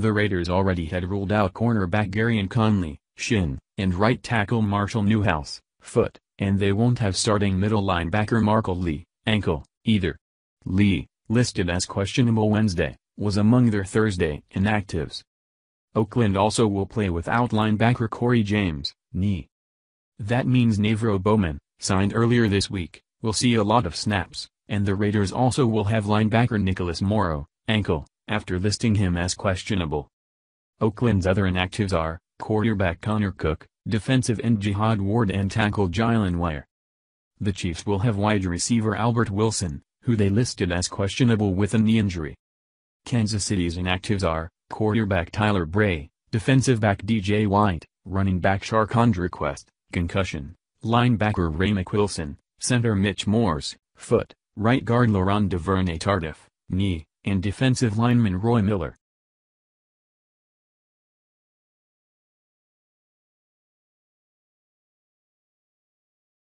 The Raiders already had ruled out cornerback Gary and Conley, Shin, and right tackle Marshall Newhouse, Foot, and they won't have starting middle linebacker Markle Lee, ankle, either. Lee, listed as questionable Wednesday, was among their Thursday inactives. Oakland also will play without linebacker Corey James, knee. That means Navro Bowman, signed earlier this week, will see a lot of snaps, and the Raiders also will have linebacker Nicholas Morrow, ankle, after listing him as questionable. Oakland's other inactives are, quarterback Connor Cook, defensive end Jihad Ward and tackle Jalen Ware. The Chiefs will have wide receiver Albert Wilson, who they listed as questionable with a knee injury. Kansas City's inactives are, quarterback Tyler Bray, defensive back DJ White, running back Sharkondra Quest, concussion, linebacker Ray McWilson, center Mitch Morse, foot, right guard Laurent DuVernay Tardif, knee, and defensive lineman Roy Miller.